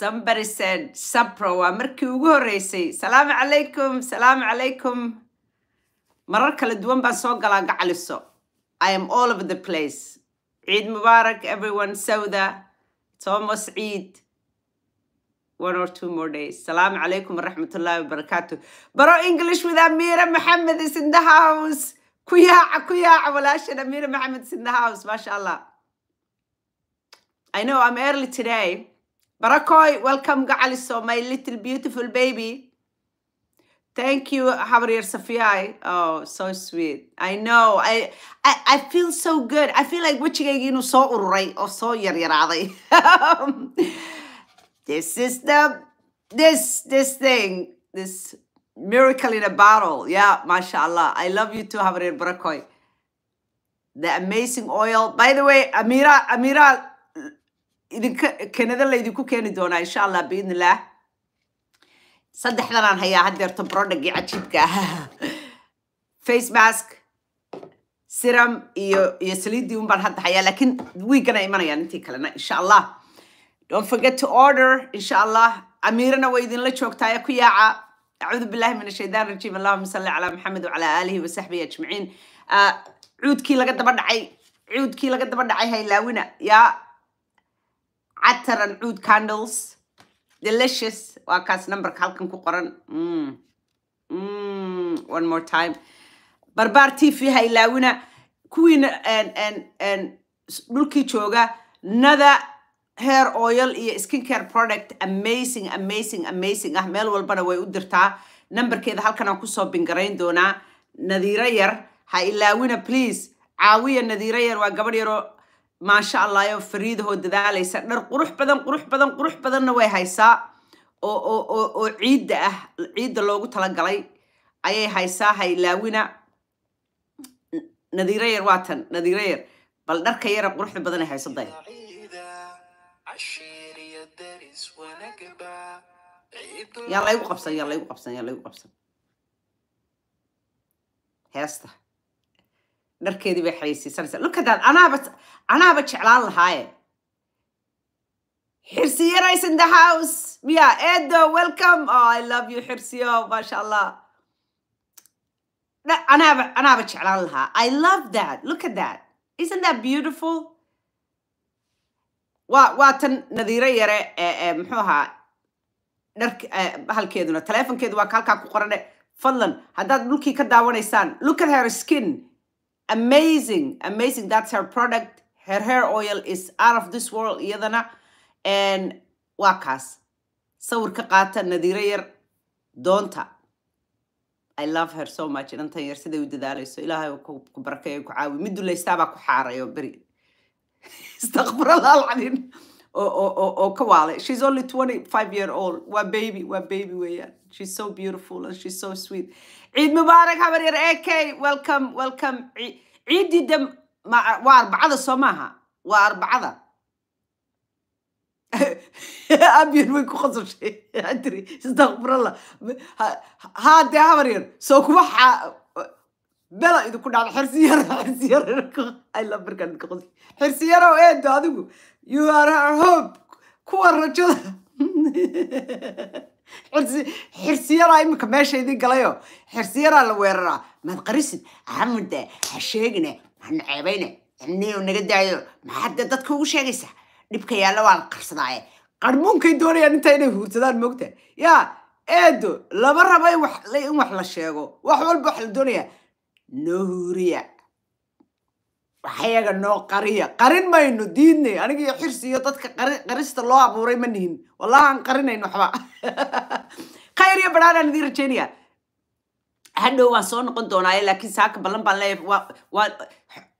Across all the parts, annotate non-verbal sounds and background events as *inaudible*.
somebody said sabro waa markii ugu horreysay salaamu calaykum salaamu calaykum marar kala duwan baan soo galaa gacaliso i am all over the place ciid mubaarak everyone sawda thomas ciid one or two more days salaamu calaykum waraxmatullaahi wabarakaatu baro english with amiira maxamed is in the house ku yaaca ku yaaca walaashan amiira maxamed is in the house maasha allah i know i'm early today Barakoy, welcome Gacaliso, my little beautiful baby. Thank you, Habrir Safiai. Oh, so sweet. I know. I, I I feel so good. I feel like wejigayga inuu soo ururay oo oh, soo yaryaraaday. *laughs* this is the this this thing this miracle in a bottle. Yeah, mashallah. I love you too, Habrir Barakoy. The amazing oil. By the way, Amira Amira idinka kanada laydinku keeni doonaa insha allah biidnilaah saddexdanaan hayaa haddeerta brodhagii cajiibka ah *laughs* face mask siram iyo iyo saliiddii un hadda hayaa laakiin wiigana imanayaan intii kalena insha allah don't forget to order insha allah amiirana way idinla joogtaa ee ku yaaca acuudu billahi min ashaytaan rajiim allahuma salli calaa maxamed wacalaa aalihi wasaxbihi ajmaciin ah, cuudkii laga daba dhacay cuudkii laga daba dhacay haylaawina yaa cataran cuud candles delicious waa kaas numberka halkan ku qoran mm. Mm. one more time barbaar tv ha ilaawina kuwiina dhulkii jooga nada hair oil iyo skincare product amazing amazing amazing ah meel walbana way u dirtaa numberkeeda halkanaan kusoo bingarayn doonaa nadiiro yar ha ilaawina please caawiya nadiiro yar waa gabadh yaroo maasha allah fariidahoo dadaalaysa dhar qurux badan qurux badan qurux badanna way haysaa oo oo ciidda ah ciidda loogu talagalay ayay haysaa hay laawina nadiiro yar waatan nadiiro yar bal dharka yara quruxda badanay haysaday yaa laygu qabsan yaa laygu qabsan yaa laygu qabsan heesta dharkeedii bay xayeysiisanaysaa lukadaad anaaba anaaba jeclaan lahaaye xirsiyo rice in the house miya edo welcome oh i love you xirsiyo oh, maasha allah anaaba anaaba jeclaan lahaa i love that look at that isn't that beautiful waa waa tan nadiiro yare ee muxuu ahaa dhark halkeeduna taleefonkeedu waa ka halkaa ku qorane eh, fadlan haddaad dhulkii ka daawanaysaan look at her skin amazing amazing that's her product her hair oil is out of this world iyadana and waa kaas sawir ka qaata nadiiro yar doonta i love her so much inantan yar siday u dadaalayso ilaahay ku barkeeyo ku caawi mid dulaystaabaa ku xaarayo beri *laughs* istaqfirallah alcadiin oo ka waalay she's only five year old waa baby waa baby weeyaan she's so beautiful and she's so sweet ciid mubaarak habar yar a k welcome welcome ciiddii de waa arbacada soo maaha waa arbacada *laughs* abian way ku khasashay adri *laughs* istakfirallah haa dee habar yar soo kuma xa bela idinku dhacda xirsiyaro xirsiyaro xirsiyaro *laughs* eedo adigu you are hope kuwa rajada xirsiyaraa iminka meesha idin galayo xirsiyaraa la weeraraa maad qarisid ha mudda ha sheegine ha naceebayne cidniyo naga daayo maxaad dadka ugu sheegaysaa dhibka yaalla waa la qarsadaaye qarmuunkay doonayaan intaa inay huursadaan moogta yaa eedo lama rabo in wax la sheego wax walba wax la doonayaa noo huuriya waxyaga noo qariya qarin mayno diidnay aniga iyo xirsi iyo dadka qarista loo abuuray ma nihin wallahi aan qarinayn waxba *laughs* khayr iyo badhaanaan idiin rajeynaya hadhow waan soo noqon doonaaye laakiin saaka ballan baan leeyahay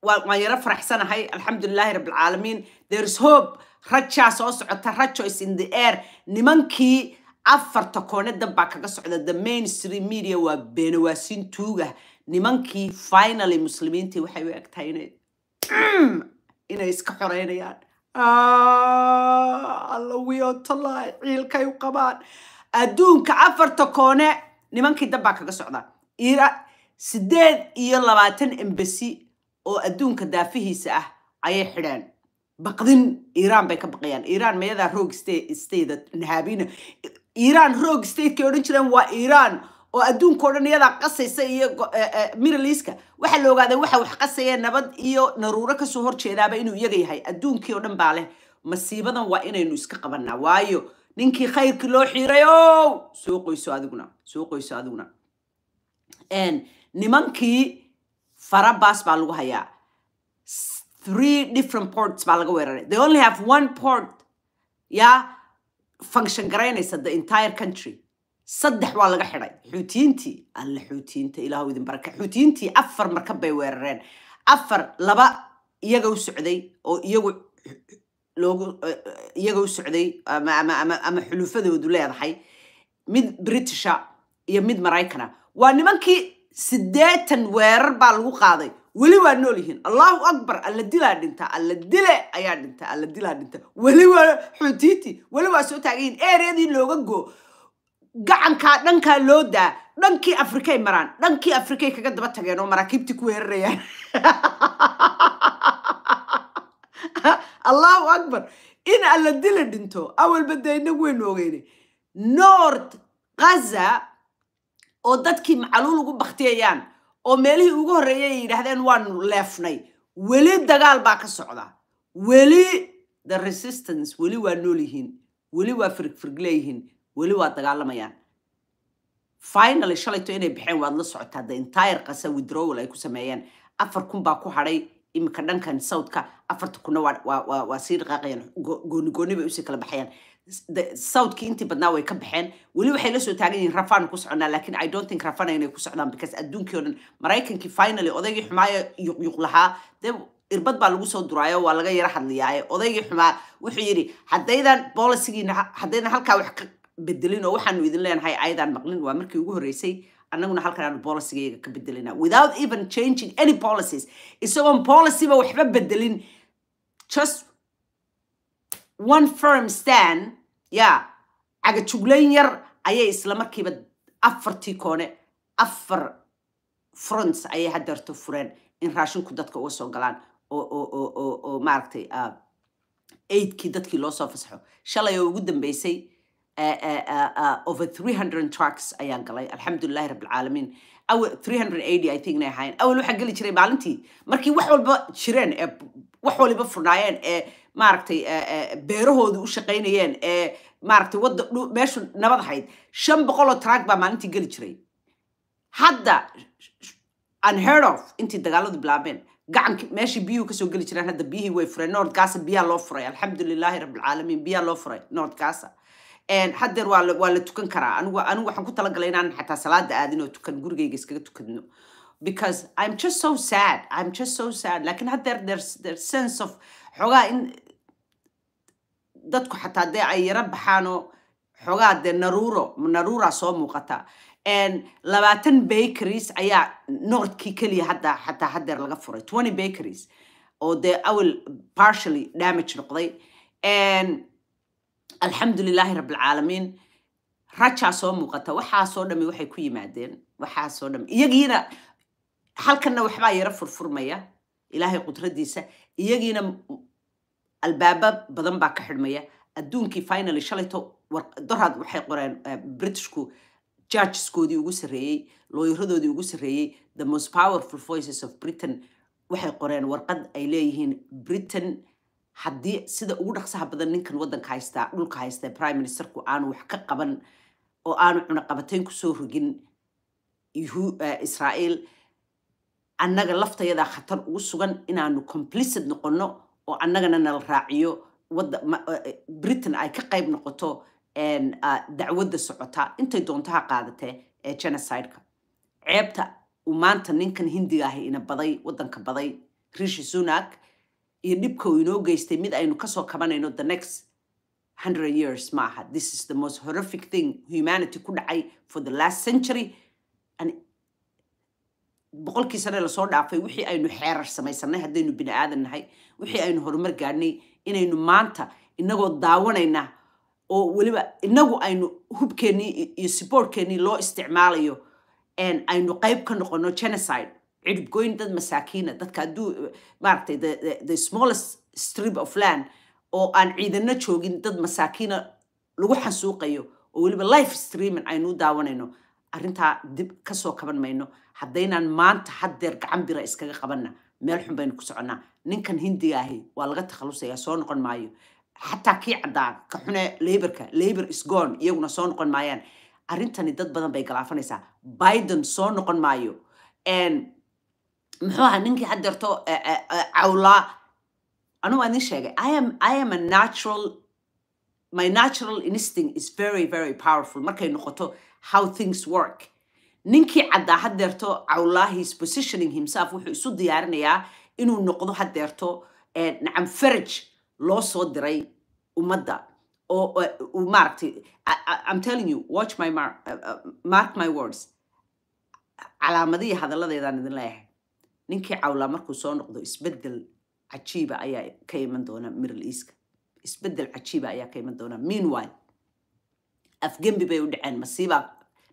waan yaro faraxsanahay alxamdulilaahi rabbilcaalamiin there's hope rajaa soo socota rajo in the air nimankii afarta koonedan baa kaga socda the mainstream media waa beenawaasiin tuuga nimankii finally muslimiintii waxay u egtahay inay *clears throat* inay iska xoreynayaan alla ah, wiyo ciilkay u qabaan adduunka afarta koone nimankii dab kaga socdaa siddeed iyo labaatan embasi oo adduunka daafihiisa ah ayay xidheen baqdin iiraan bay ka baqayaan iiraan mayadaa roog state isteeda nahaabina iiraan roog statekay odhan jireen waa iiraan oo adduunka o dhan iyadaa qasaysa iyo eh, eh, miraliska waxaa la ogaaday waxa wax qasaya nabad iyo naruuro kasoo horjeedaaba inuu iyaga yahay adduunkii o dhan baa leh masiibadan waa inaynu iska qabanaa waayo ninkii khayrkii loo xiiray o soo qoyso adiguna soo qoyso adiguna nimankii farabaas baa lagu hayaa three different ports baa laga weeraray they only have one port yaa function garaynaysa the entire country saddex waa laga xidhay xuutiyiintii alle xuutiyiinta ilaahu idin baraka xuutiyiintii afar marka bay weerareen afar laba iyaga u socday oo iyagu loogu iyaga u socday ama ama ama ama xulufadoodu leedahay mid britisha iyo mid maraykana waa nimankii siddeetan weerar baa lagu qaaday weli waa nool yihiin allahu akbar alla dilaa dhinta alla dile ayaa dhinta alla dilaa dhinta weli waa xuutiyiintii weli waa soo taagan yihiin eereedii looga goo gacankaa dhankaa loo daa dhankii afrikay maraan dhankii afrikay kaga daba tageen oo maraakiibtii ku weerarayaan *laughs* allahu akbar in alla dila dhinto awalba dee inagu weynu ogeynay nort khaza oo dadkii macaluul ugu baktiyayaan oo meelihii ugu horreeyay ay yidhaahdeen waanu leefnay weli dagaal baa ka socda weli the resistance weli waa nool yihiin weli waa firgfirg weli waa dagaalamayaan finaly shalayto inay baxeen waad la socotaa de entire kasa withdrawal ay ku sameeyeen afar kun baa ku hadhay iminka dhankan southka afarta kunna waa sii dhaqaaqayaan gooni bay usii kala baxayaan southkii intii badnaa way ka baxeen weli waxay la soo taagan yihiin rafaan ku soconaa laakiin i don't think rafana inay ku socdaan because adduunkii o dhan maraykankii finaly odaygii xumaayo yuqyuq lahaa dee irbad baa lagu soo duraayo waa laga yaro hadliyaaye odaygii xumaa wuxuu yidhi haddaydan bolicigiina haddaydan halkaa wax bedelin oo waxaanu idin leenahay ayadaan maqlin waa markii ugu horreysay annaguna halkan aanu bolicygayga ka bedelina without even changing any policies isagoon policyba waxba bedelin just one firm stand ya cagajuglayn yar ayay isla markiiba afartii koone afar fronts ayay hadeerto fureen in raashinku dadka uga soo galaan oo maaragtay ah, aidkii dadkii loo soo fasaxo shalay oo ugu dambeysay over 300 tracks ayaan galay alxamdulilahi rabbilcaalamiin thinay ahayn awal waxaa geli jiray maalintii markii wax walba jireen ee wax waliba furnaayeen ee maaragtay beerahooda u shaqaynayeen ee maaragtay wadda meeshu nabad ahayd shan boqoloo track baa maalintii geli jiray hadda unheard of intii dagaaladu bilaabeen gacanki meeshii biyuhu kasoo geli jiraan hadda biyihii way fureen nord gaza biyaa loo furay alxamdulilaahi rabbilcaalamiin biyaa loo furay nord gaza hadeer waa la tukan karaa anigu waxaan ku talagalay inaan xataa salaada aadinoo tukan gurigayga iskaga tukadno because i'm just so sad i'm just so sad laakiin haddeer there's sense of xoogaa in dadku xataa dee ay yaro baxaanoo xoogaa dee naruuro naruuraa soo muuqata labaatan bakeries ayaa noordkii keliya hadda xataa hadeer laga furay twenty bakeries oo dee awil partially damage noqday alxamdu lilaahi rabbilcaalamiin rajaa soo muuqata waxaasoo dhami waxay ku yimaadeen waxaasoo dham iyagiina halkanna waxbaa yaro furfurmaya ilaahay qudradiisa iyagiina albaaba badan baa ka xidhmaya adduunkii finaly shalayto dorad waxay qoreen eh, britishku jargeskoodii ugu sarreeyey looyaradoodii ugu sarreeyey the most powerful voices of britain waxay qoreen warqad ay leeyihiin britain haddii sida ugu dhaqsaha badan ninkan wadanka haystaa dhulka haystaa prime ministerku aanu wax ka qaban oo aanu cunaqabatayn kusoo rogin eh, israael annaga laftayadaa khatar ugu sugan inaanu complicid noqonno oo annagana nala raaciyo eh, britain ay ka qayb noqoto ah, dacwadda socota intay doonto ha qaadatee ee eh, genocide-ka ceebta u maanta ninkan hindiga ahi ina baday waddanka baday rishi sunak iyo dhibka uu inoo geystay mid aynu kasoo kabanayno the next hundred years maaha this is the most horrific thing humanity ku dhacay for the last century boqolkii sane lasoo dhaafay wixii aynu xeerar samaysanay haddaynu bini aadan nahay wixii aynu horumar gaadhnay inaynu maanta inagoo daawanayna oo weliba inagu aynu hubkeennii iyo supportkeennii loo isticmaalayo aynu qayb ka noqono genocide ciribgoyn dad masaakiina dadka hadduu maaragtay the smallest strip of land oo aan ciidano joogin dad masaakiina lagu xansuuqayo oo weliba life streaming aynuu daawanayno arrintaa dib kasoo kaban mayno haddaynaan maanta haddeer gacan bira iskaga qabanna meel xun baynu ku soconnaa ninkan hindiga ahi waa laga takhalusayaa soo noqon maayo xataa kii cadaa ka xune laborka labor isgoon iyaguna soo noqon maayaan arrintani dad badan bay galaafanaysaa biden soo noqon maayo muxuu ahaa ninkii haddeerto eh, eh, eh, cawlaa anigu waa idin sheegay i am a natural my natural instinct is very very powerful markay noqoto how things work ninkii caddaa haddeerto cawlaa heis positioning himself wuxuu isu diyaarinayaa inuu noqdo haddeerto nacam faraj loo soo diray ummadda oo maaragtay i'm telling you watch my uh, uh, mark my words calaamadihii hadalladeedaan idin leeyahay ninkii cawlaa markuu soo noqdo isbedel cajiiba ayaa ka iman doona middle easka isbedel cajiiba ayaa ka iman doona meanwhile afgembi bay u dhaceen masiibaa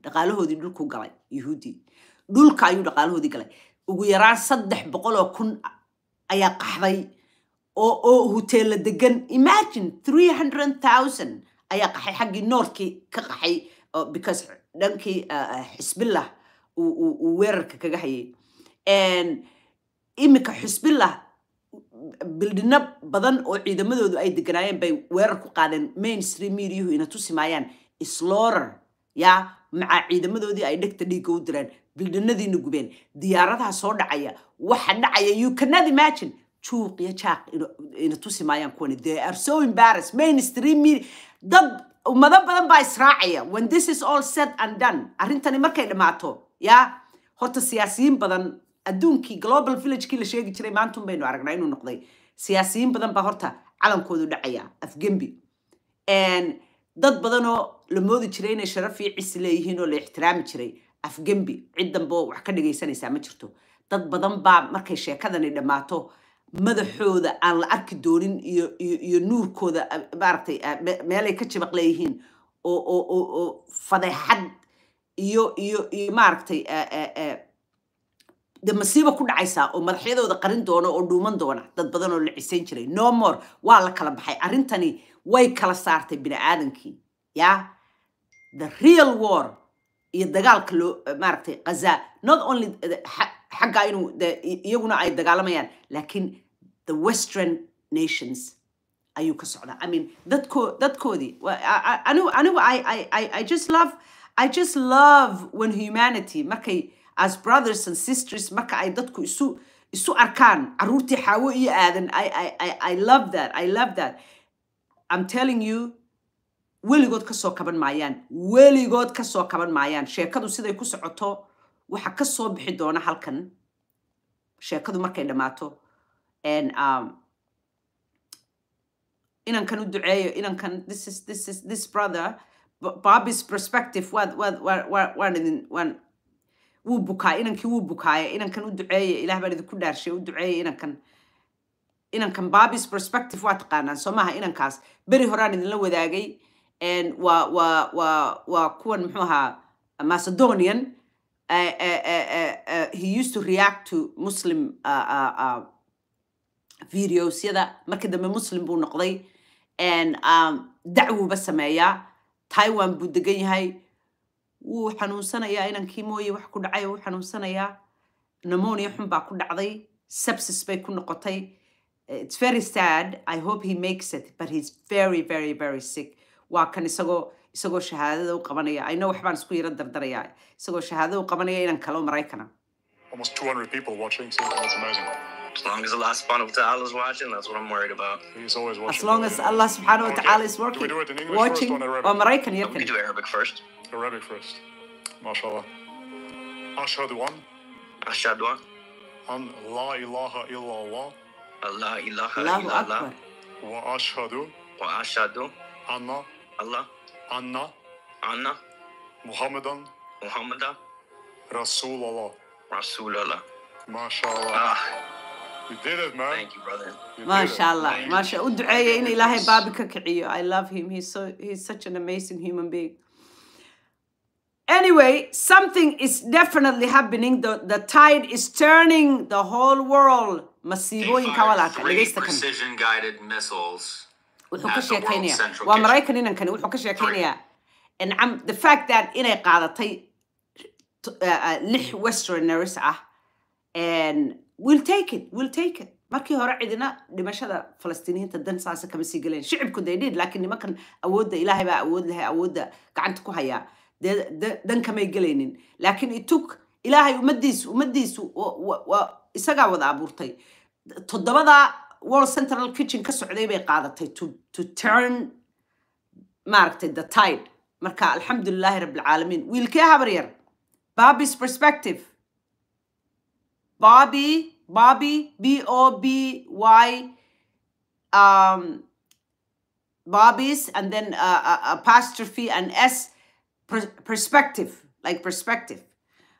dhaqaalahoodii dhulku galay yuhuuddii dhulka ayuu dhaqaalahoodii galay ugu yaraan saddex boqol oo kun ayaa qaxday oo oo huteella degan imagine three hundred thousand ayaa qaxay xaggii noorkii ka qaxay because dhankii xisbillah ah, ah, uu weerarka kaga hayay iminka xusbillah bildhino badan oo ciidamadoodu ay deganaayeen bay weerar ku qaadeen mainstream mediahu ina tusi maayaan sloorer macaa ciidamadoodii ay dhegta dhiigga u direen bildhinadiina gubeen diyaaradaha soo dhacaya waxa dhacaya you cannot imagine juuq iyo jaaq ina tusi kuwani they are so embarrassed mainstream media dad ummado badan baa israacaya when this is all said and done arrintani markay dhammaato ya horta siyaasiyiin badan adduunkii global villagekii la sheegi jiray maantun baynu aragnaa inuu noqday siyaasiyiin badan baa horta calankoodu dhacaya afgembi dad badanoo la moodi jiray inay sharaf iyo cisi leeyihiin oo la ixtiraami jiray afgembi cid danboo wax ka dhagaysanaysaa ma jirto dad badan baa markay sheekadani dhammaato madaxooda aan la arki doonin iyo nuurkooda ah, maaragtay ah, meelay ka jabaq leeyihiin oo fadeexad iyo iyo iyo maaragtay ah, de masiibo ku dhacaysaa oo madaxyadooda qarin doona oo dhuuman doona dad badan oo la cisayn jiray no waa la kala baxay arrintani way kala saartay bini aadankii ya the real war iyo dagaalka loo eh, maaragtay khaza not only xagga inuu iyaguna ay dagaalamayaan laakiin the western nations ayuu ka socdaa i mean dadko dadkoodii anigu anigu i i i just love i just love when humanity markay as brothers and sisters marka ay dadku isu isu arkaan caruurtii xaawo iyo aadan i love that i love that i'm telling you weligood kasoo kaban maayaan weligood kasoo kaban maayaan sheekadu siday ku socoto waxa kasoo bixi doona halkan sheekadu markay dhammaato um, inankan u duceeyo inankan this is this is this brother bobby's perspective waan idin wuu bukaay inankii wuu bukaaye inankan u duceeye ilah baan idinku dhaarshay u duceeye inankan inankan babis perspective waa taqaanaan soo maaha inankaas beri horaan idinla wadaagay waa wa wa waa kuwan muxuu ahaa macedonian eh, eh, eh, he used to react to muslim ah, ah, ah, videosyada marka dambe muslim buu noqday um, dacwuba sameeyaa taiwan buu degan yahay wuu xanuunsanayaa inankii mooye wax ku dhacay wuu xanuunsanayaa namonia xun baa ku dhacday sepsis bay ku noqotay it's very sad i hope he makes it but he's very very very sick waa kan isagoo isagoo shahaadada u qabanaya ayno waxbaan isku yaro dardarayaa isagoo shahaadada u qabanaya inaan kalo maraykana As long as Allah subhanahu wa ta'ala is working, watching, first or in Arabic first. MashaAllah. Ashhadu an. Ashhadu an. An la ilaha illallah. La ilaha illallah. Wa ashhadu. Wa ashhadu. Anna. Allah. Anna. Anna. Muhammadan. Muhammadan. Rasulallah. Rasulallah. MashaAllah. Ah. MashaAllah. MashaAllah. U duceeya in Ilaahay baabi ka kiciyo. I love him. He's so he's such an amazing human being. Anyway, something is definitely happening. The, the tide is turning the whole world. masiibooyinka walaalka dhegeysta ka sheekeynayaa waa maraykan inankani wuxuu ka sheekeynayaa incam the fact that inay qaadatay uh, uh, lix westerners ah will take it will take it markii hore cidina dhimashada falastiiniyiinta dan saasa kama sii galeen shicibku they did laakiin nimankan awoodda ilaahay baa awood lahay awoodda gacanta ku hayaa dan kamay gelaynin laakiin itug ilaahay ummaddiis ummadiisu isagaa wada abuurtay toddobadaa world central kitchen ka socday bay qaadatay to turn maaragtay the tide marka alxamdulilaahi rabbilcaalamiin wiilkee habar yar bobbys perspective bobby bobby b o b y um, bobbies and then uh, uh, uh, apostrophe and s perspective like perspective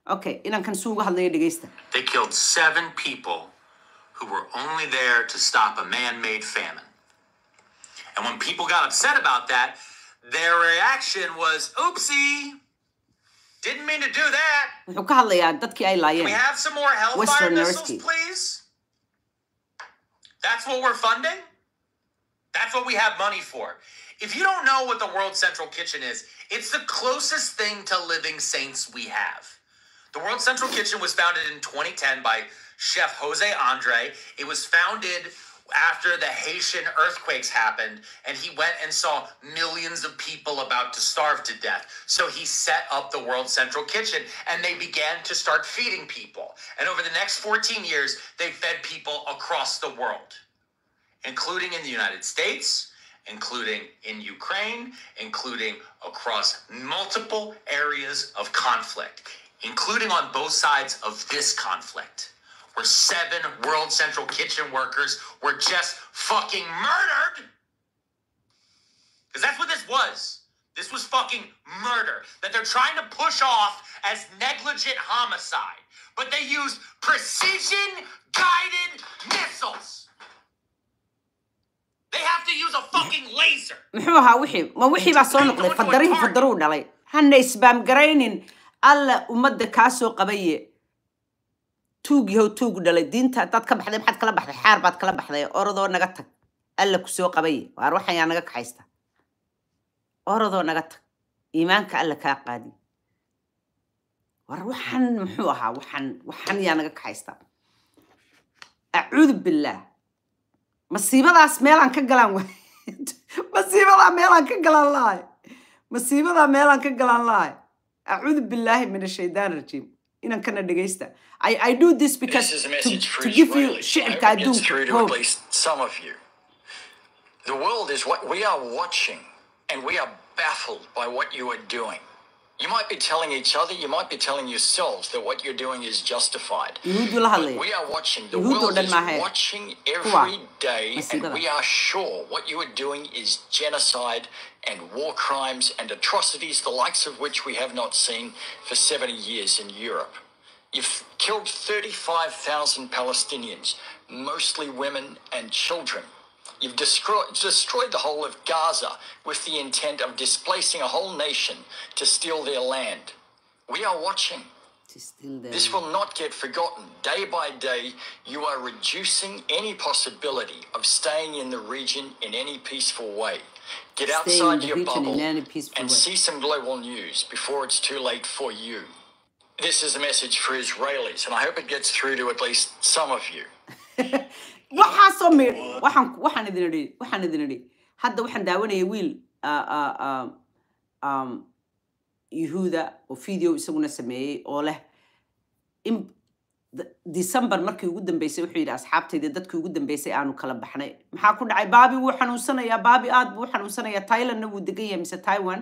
okay inankan suu uga hadlaya dhegeysta they killed seven people who were only there to stop a man-made famine and when people got upset about that their reaction was oopsie didn't mean to do that wuxuu ka hadlayaa dadkii ay laayeen we have some more hellfire missiles please that's what we're funding that's what we have money for If you don't know what the World Central Kitchen is, it's the closest thing to living saints we have. The World Central Kitchen was founded in 2010 by chef Jose Andre. It was founded after the Haitian earthquakes happened, and he went and saw millions of people about to starve to death. So he set up the World Central Kitchen, and they began to start feeding people. And over the next 14 years, they fed people across the world, including in the United States, including in Ukraine, including across multiple areas of conflict, including on both sides of this conflict, where seven World Central Kitchen workers were just fucking murdered. Because that's what this was. This was fucking murder that they're trying to push off as negligent homicide. But they used precision guided missiles. muxuu ahaa wixii ma wixii baa soo noqday fadarihii fadaruu dhalay hana isbaam garaynin alla ummadda kaa soo qabaye tuug yahow tuug dhalay diinta hadaad ka baxday maxaad kala baxday xaar baad kala baxday orodoo naga tag alla ku soo qabaye waar waxan naga kaxaysta orodoo naga tag iimaanka alla kaa qaadi war waxan muxuu ahaa waxan waxan yaa naga kaxaysta acuudu billaah masiibadaas meelaan ka galaan waay *laughs* masiibadaa meelaan ka galaan lahay masiibadaa meelaan ka galaan lahay acuudu billaahi min ashaytaan rajiim inan kana dhegaysta I, I do this because to, to give you shicibka adduunka hope The world is what we are watching and we are baffled by what you are doing. You might be telling each other, you might be telling yourselves that what you're doing is justified. But we are watching, the world is watching every day, and we are sure what you are doing is genocide and war crimes and atrocities, the likes of which we have not seen for 70 years in Europe. You've killed 35,000 Palestinians, mostly women and children. You've destroyed, destroyed the whole of Gaza with the intent of displacing a whole nation to steal their land. We are watching. This will not get forgotten. Day by day, you are reducing any possibility of staying in the region in any peaceful way. Get Stay outside your bubble and way. see some global news before it's too late for you. This is a message for Israelis, and I hope it gets through to at least some of you. *laughs* waxaasoo mir waxaan idin idhi waxaan idin idhi hadda waxaan daawanaya wiil yuhuuda oo video isaguna sameeyey oo leh in december markii ugu dambeysay wuxuu yidhi asxaabtayda dadkii ugu dambeysay aanu kala baxnay maxaa ku dhacay baabi wuu xanuunsanayaa baabi aad buu xanuunsanayaa thailandna wuu degan yahay mise taiwan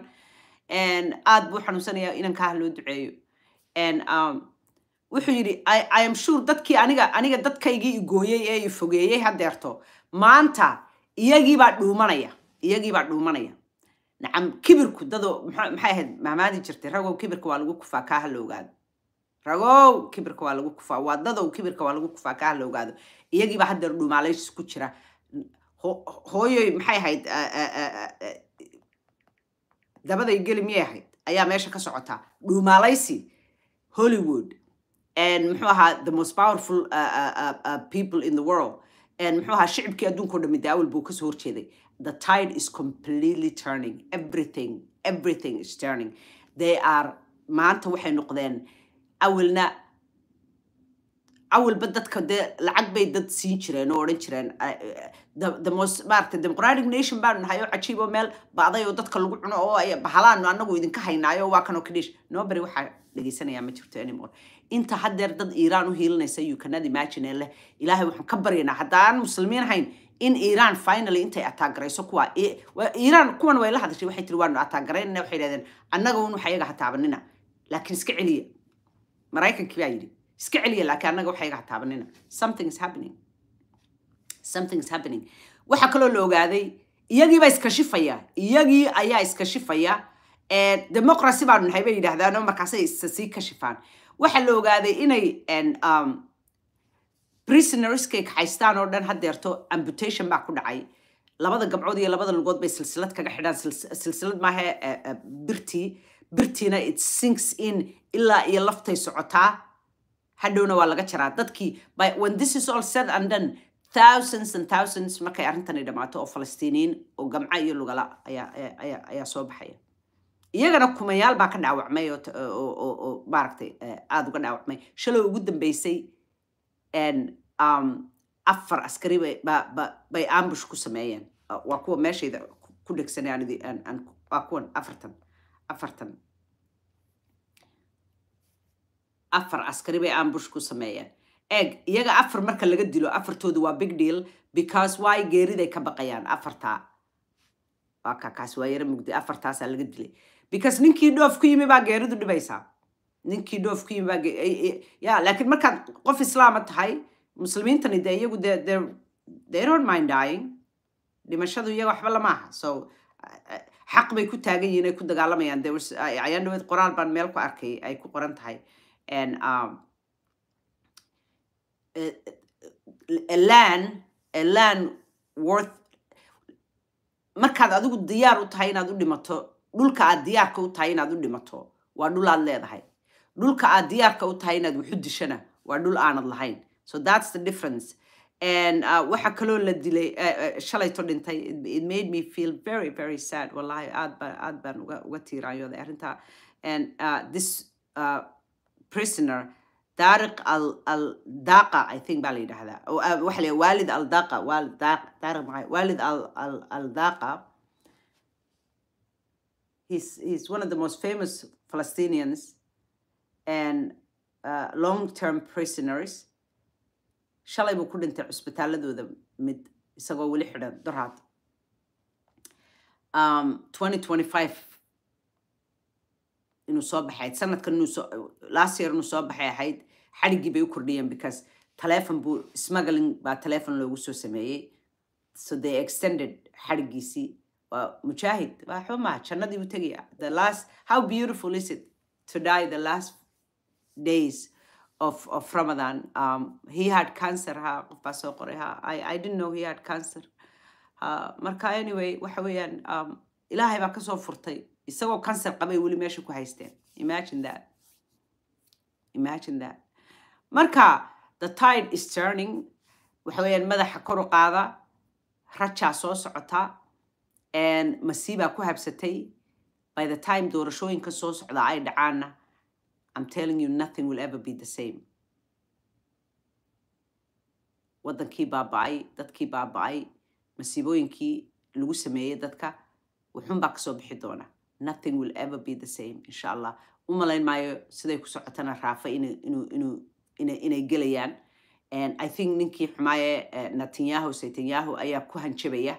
aad buu xanuunsanayaa inankaah loo duceeyo um, wuxuu yidhi iam sure dadkii aniga aniga dadkaygii igooyey ee i hadeerto maanta iyagiibaa dhuumanaya iyagiibaa dhuumanaya nacam kibirku dadoo maxay ahayd mahmaadi jirtay ragow kibirka waa lagu kufaa kaa hala ogaado ragow kibirka waa lagu kufaa waa dadow kibirka waa lagu kufaa kaa hala ogaado iyagiibaa hadeer dhuumaalays ku jira hooyoy maxay ahayd dabaday geli miyay ahayd ayaa meesha ka socotaa dhuumaalaysi hollywood muxuu ahaa the most powerful uh, uh, uh, people in the world muxuu ahaa shicibkii adduunko dhami daawal buu kasoo horjeeday the tide is completely turning everything everything is turning they are maanta waxay noqdeen awalna awalba dadka dee lacag bay dad siin jireen oo odhan jireen themos democratic nation baanu nahay oo cajiib meel baaday oo dadka lagu cuno oo bahalaanu annagu idinka haynaayo waa kanoo kadeesh nobary waxaa dhegeysanaya ma jirto anymore inta haddeer dad iiraan u hiilinaysa you cannot imagine leh ilaahay waxaan ka baryaynaa haddaan muslimiin hayn in iiraan finally intay ataagarayso kuwa iiraan kuwan way la hadashay waxay tiri waanu ataagarayna waxay dhahdeen annaga un waxayaga ha taabanina laakiin iska celiya maraykankii baa yidhi iska celiya laakiin annaga waxa iga taabanina something is happening something is happening waxaa kaloo la ogaaday iyagiibaa iskashifaya iyagii ayaa iskashifaya eh, democracy baa nahay bay yidhaahdaanoo markaasay sii kashifaan waxaa la ogaaday inay um, prisoneriskay kaxaystaan oo dhan hadeerto amputation baa ku dhacay labada gabcood iyo labada lugood bay silsilad kaga xidhaan silsilad maaha eh, eh, birtii birtiina it sinks in ilaa iyo laftay socotaa hadhowna waa laga jaraa dadkii markay arrintani dhammaato oo falastiiniyiin oo gamca iyo lugala ayaa soo baxaya iyagana kumayaal baa ka dhaawacmay oo maaragtay eh, aada uga dhaawacmay shalow ugu dambeysay um, afar askari bay ambush ku sameeyeen waa kuwa meeshayda ku dhegsanay kuwan afartan afartan afar askari bay ambush ku sameeyeen eeg iyaga afar marka laga dilo afartooda waa big deal because way geeriday ka baqayaan afartaa waa kakaas waa yaro mugdi afartaasaa laga dilay because ninkii dhoof ku yimi baa geeridu dhibaysaa ninkii dhoof ku yimi baa eh, eh, ya laakiin markaad qof islaama tahay muslimiintani dee iyagu de de they don't mind dying dhimashadu iyaga waxba lama aha so eh, xaq bay ku taagan yihiin ay ku dagaalamayaan dee qoraal baan meel ku arkay ay ku qoran tahay and um, a, a land a land worth markaad adigu diyaar u tahay inaad u dhimato dhulka aad diyaarka u tahay inaad u dhimato waa dhul aad leedahay dhulka aad diyaarka u tahay inaad wuxu dishana waa dhul aanad lahayn so that's the difference and uh, waxa kaloo la dilay uh, e, e, shalayto dhintay it made me feel very very sad wallahi aad baan aad baan uga uga tiiraayooday arrintaa and uh, this uh, prisoner daariq aldaqa i think baa la yidhaahdaa uh, waxa la waalid aldaqa waalid daariq maxay aldaqa he's he's one of the most famous Palestinians and uh, long-term prisoners shalay buu ku dhintay cusbitaaladooda mid isagoo weli xidhan doraad um, 2025 inuu soo baxay sanadkan last year inuu soo baxay ahayd xadhiggii bay u kordhiyeen because telefon bu smuggling baa telefon loogu soo sameeyey so they extended xadhiggiisii waa mujaahid waxba maha jannadii u tegaya the last how beautiful is it to die the last days of of ramadan um, he had cancer ha qof baa soo qoray ha I, i didn't know he had cancer uh, marka anyway waxa weeyaan um, ilaahay baa kasoo furtay isagoo cancer qabay weli meesha ku haysteen marka the tide is turning waxa weyaan madaxa koru qaada rajaa soo socota masiibaa ku habsatay by the time doorashooyinka soo socda ay dhacaanna I'm telling you, nothing will ever be the same. wadankii baaba dadkii baaba-ay masiibooyinkii lagu sameeyey dadka wuxuun baa kasoo bixi doonaa nothing will ever be the same insha allah u malayn maayo siday ku socotana raafa inay gelayaan i think ninkii xumaaye eh, netanyahu seytanyahu ayaa ku hanjabaya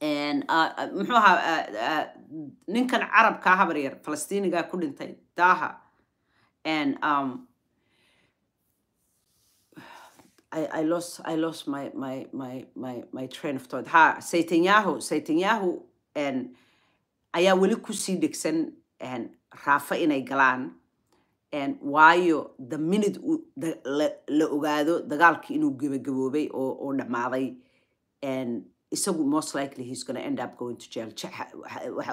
uh, uh, muxuu ahaa uh, ninkan carabkaa habar yar falastiinigaa ku dhintay daaha um, I, I lost my my my my my train of thought. Ha Seitanyahu, Seitanyahu and ayaa weli kusii dhegsan raafo inay galaan waayo the minute la ogaado dagaalkii inuu gebagaboobay oo dhammaaday isagu most likely he's gonna end up going to jail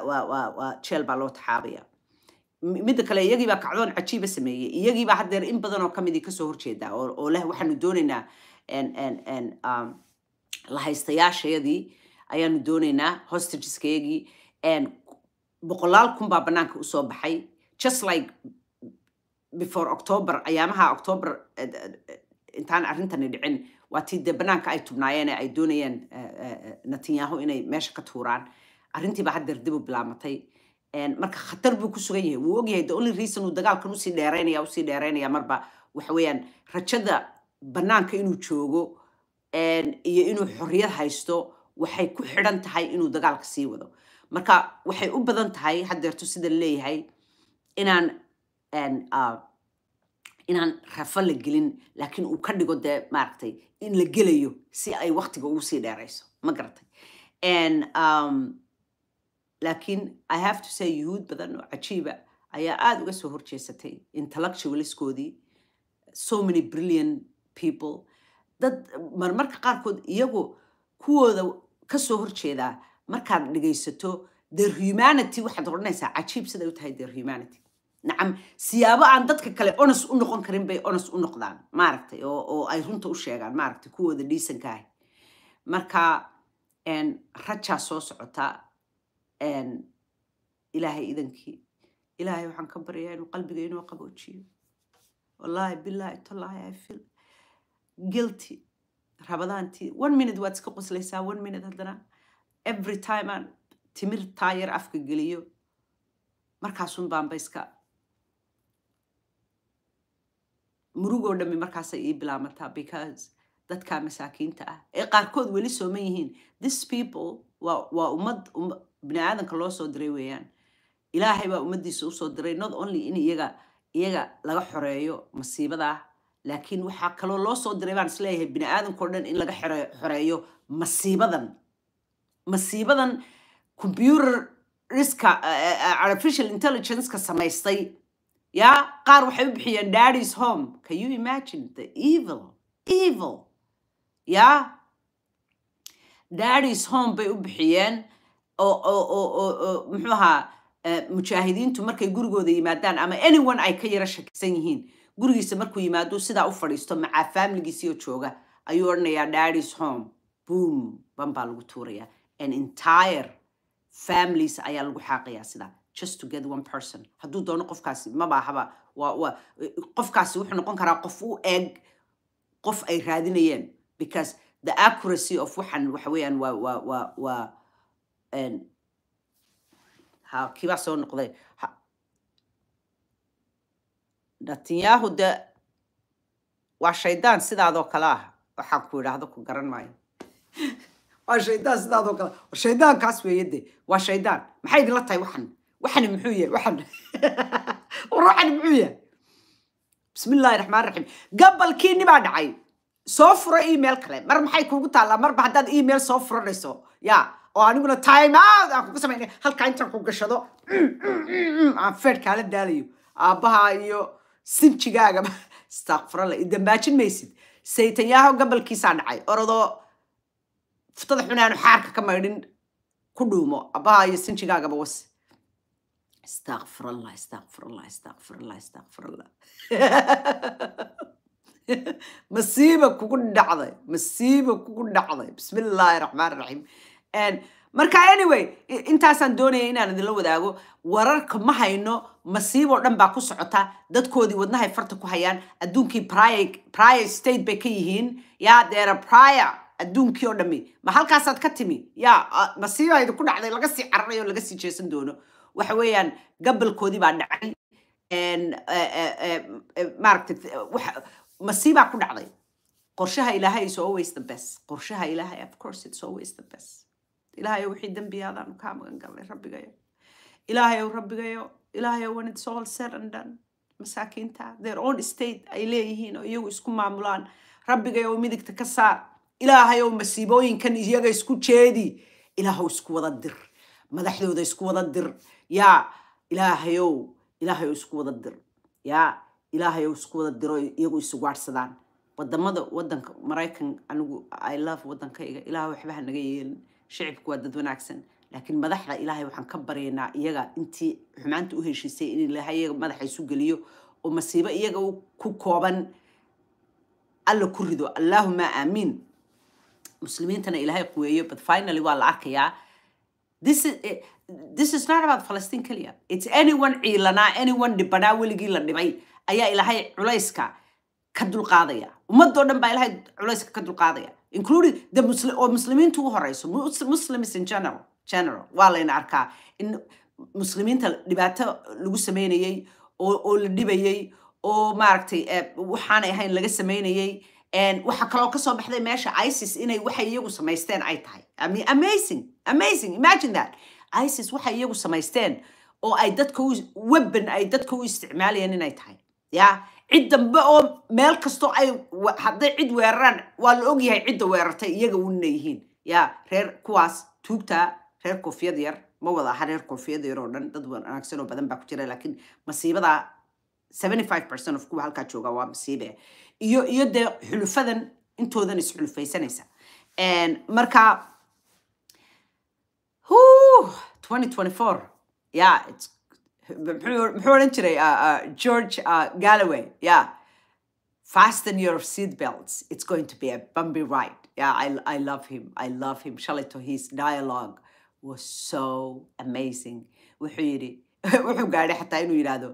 waa baa loo taxaabaya midda kale iyagiibaa kacdoon cajiiba sameeyey iyagiibaa haddeer in badan oo kamidii kasoo horjeeda oo leh waxaanu doonaynaa um, la haystayaashayadii ayaanu doonaynaa hostageska boqolaal kun baa banaanka usoo baxay just like before october ayaamaha october eh, eh, eh, intaan arrintani dhicin waa tii dee banaanka ay tubnaayeen ee ay doonayeen netanyahu inay meesha ka tuuraan arrintiibaa haddeer dib u marka khatar buu ku sugan yahay wuu ogyahay the only reason uu dagaalkan usii dheereynaya usii dheereynaya marba waxa weeyaan rajada banaanka inuu joogo iyo inuu xorriyad haysto waxay ku xidhan tahay inuu dagaalka sii wado marka waxay u badan tahay haddeerto sida laleeyahay inaan ah, inaan rafo la gelin laakiin uu ka dhigo dee maaragtay in la gelayo si ay waktiga ugu sii dheerayso ma garatay laakiin i have to say yuhuud badan oo cajiiba ayaa aada uga soo horjeesatay intellectualiskoodii so many brilliant people dad marmarka qaarkood iyagu kuwooda ka soo horjeedaa markaad dhegaysato ther humanity waxaad odhanaysaa cajiib siday u tahay ther humanity nacam siyaabo aan dadka kale onas u noqon karin bay onas u noqdaan maaragtay oo ay runta u sheegaan maaragtay kuwooda dhiisankaahi ah marka rajaa soo socota ilaahay idankii ilaahay waxaan ka baryaa inuu qalbiga inoo qaboojiyo wallaahi bilaahi tolaahi fil guilty rabadaantii one minute waad iska qoslaysaa one minute haddana every time aan timir taa afka geliyo markaasun baanbayska murugoo dhammi markaasay ii bilaamataa because dadka masaakiinta ah ee qaarkood weli sooman yihiin this people waa ummad bini aadanka loo soo diray weeyaan ilaahay baa ummadiisa usoo diray not only in iyaga iyaga laga xoreeyo masiibadaa laakiin waxaa kaloo loo soo diray baan isleeyahay bini aadankao dhan in laga xoreeyo masiibadan masiibadan computer riska eh, eh, eh, artificial intelligenceka samaystay ya qaar waxay u bixiyeen daddy's home can you imagine the evil evil ya daddy's home bay u bixiyeen oo muxuu ahaa mujaahidiintu markay gurigooda yimaadaan ama anyone ay ka yaro shakisan yihiin gurigiisa markuu yimaaduu sidaa u fadhiisto macaa faamiligiisiioo jooga ayuu odhanayaa daddy's home boom bambaa lagu tuurayaa an entire families ayaa lagu xaaqayaa sidaa just to get one person hadduu doono qofkaasi mabaahaba waa qofkaasi wuxuu noqon karaa qof u eeg qof ay raadinayeen because the accuracy of waxaan waxa wa wa wa waa waa ha kibaa soo noqday netanyahu de waa shaydaan sidaadoo kale ah waxaan ku idhaahdo ku garan maayo waa shaydaan sidaadoo kale shaydaankaas weeye de waa shaydaan maxay idinla tahay waxan waxani muxuu yahay waxan *laughs* war waxani muxuu yahay bismillahi raxmaan raxiim gabalkii nibaa dhacay soo furo email kale mar maxay kugu taallaa marba haddaad email soo furanayso ya oo aniguna time out aan kugu samaynay halkaa intaan ku gashado mm, mm, mm, aan feer kaala daalayo aabbaha iyo sinjigaaga *laughs* istakfurala idambaajin maysid saytanyaho gabalkiisaa dhacay orodoo fuftada xun xaarka ka maydhin ku dhuumo abaha iyo sinjigaagaba was istakfirallah istakfirallah istakfirallah istakfirallah masiiba kugu dhacday masiiba kugu dhacday bismillaahi raxmaan raxiim marka anyway intaasaan doonaya inaan idinla wadaago wararka ma hayno masiiboo dhan baa ku socota dadkoodii wadnahay farta ku hayaan adduunkii prior state bay ka yihiin yaa deera prior adduunkii oo dhammi ma halkaasaad ka timi yaa masiibaa ku dhacday laga sii cararayo laga sii jeesan doono waxa weeyaan gabalkoodii baa dhacay e, e, e, maaragta masiibaa ku dhacday qorshaha ilaahay is always the best qorshaha ilaahay of course it's always the best ilaahay wixii dembiyaadaanu kaa magangalnay rabbigayo ilaahay rabbigayo ilaahay when it's all said and done masaakiinta their own state ay leeyihiin oo iyagu isku maamulaan rabbigayo midigta ka saar ilaahay ow masiibooyinkan iyaga isku jeedi ilaahow isku wada dir madaxdooda isku wada dir yaa ilaahayow ilaahayow isku wada dir yaa ilaahayow isku wada diro iyagu isugaadhsadaan wadamada wadanka maraykan anigu i love wadankayga ilaah waxba ha naga yeelin shicibku waa dad wanaagsan laakiin madaxda ilaahay waxaan ka baryaynaa iyaga intii xumaanta u heshiisay in ilaahay iyaga madaxa isu geliyo oo masiibo iyaga ku kooban alla ku rido allaahuma aamiin muslimiintana ilaahay quweeyo but finally waa la arkayaa this is eh, not about falastiin keliya it's anyone ciilanaa anyone dhibanaa weligii la dhibay ayaa ilaahay culayska ka dulqaadaya ummadoo dhan baa ilahay culayska ka dulqaadaya including the muslim oo muslimiintu u horeyso muslims in general general waa layna arkaa in muslimiinta dhibaato lagu sameynayey oo la dhibayey oo maaragtay eh, waxaanay ahayn laga sameynayey waxaa kaloo kasoo baxday meesha isis inay waxay iyagu samaysteen ay tahay isis waxay iyagu samaysteen oo ay dadka weban ay dadka u isticmaalayeen inay tahay ya cid dambe oo meel kastoo ay hadday cid weeraraan waa la ogyahay cidda weerartay iyaga una yihiin ya reer kuwaas tuugtaa reer koofiyad yar ma wada aha reer koofiyad yar oo dhan dad wanaagsan oo badan baa ku jira laakiin masiibada kuwa halkaa jooga waa masiibe iyo iyo dee xulufadan intoodan isxulufaysanaysa marka ya muxuu odhan jiray uh, uh, george uh, galloway ya fasten your seat belts it's going to be a bumpy ride yeah I, I love him I love him shalito his dialogue was so amazing wuxuu yidhi *laughs* wuxuu gaadhay xataa inuu yidhaahdo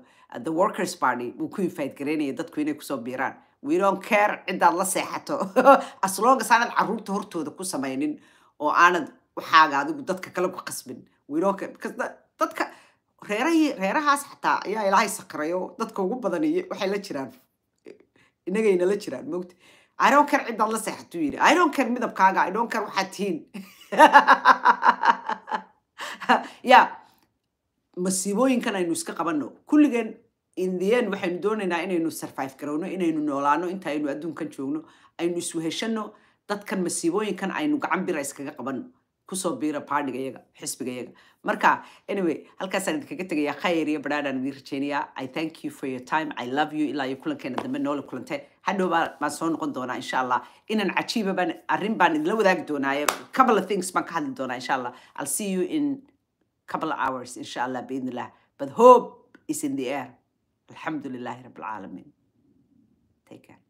the workers party wuu ku infaid garaynaya dadku inay kusoo biiraan wiiroon care cidaad la seexato *laughs* aslongas aanad caruurta hortooda ku samaynin oo aanad waxaaga adigu dadka kale ku qasbin dadka reerahii reerahaas xataa ayaa ilaahay sakrayo dadka ugu badaniy waxay la jiraan inagayna la jiraan mogta ironker cidaad la seexato yidhi ironker midabkaaga ironker waxaad tihiin *laughs* ya masiibooyinkan aynu iska qabanno kulligeen indian waxaynu doonaynaa inaynu survive garowno inaynu noolaano intaaynu adduunkan joogno aynu isweheshano dadkan masiibooyinkan aynu gacan bira iskaga qabanno kusoo biira baadhiga iyaga xisbiga iyaga marka anyway halkaasaan idinkaga tegayaa khayr iyo badhaadhaan idin rajeynayaa i thank you for your time i love you ilaa iyo kulankeena dambe noola kulantee hadhow baan soo noqon doonaa insha allah inaan cajiiba baan arrin baan idinla wadaagi doonaa couple of things baan ka hadli doonaa insha allah i'll see you in couple of hours insha allah biidn but hope is in the air alxamdu lilaahi rabbi alcaalamiin take care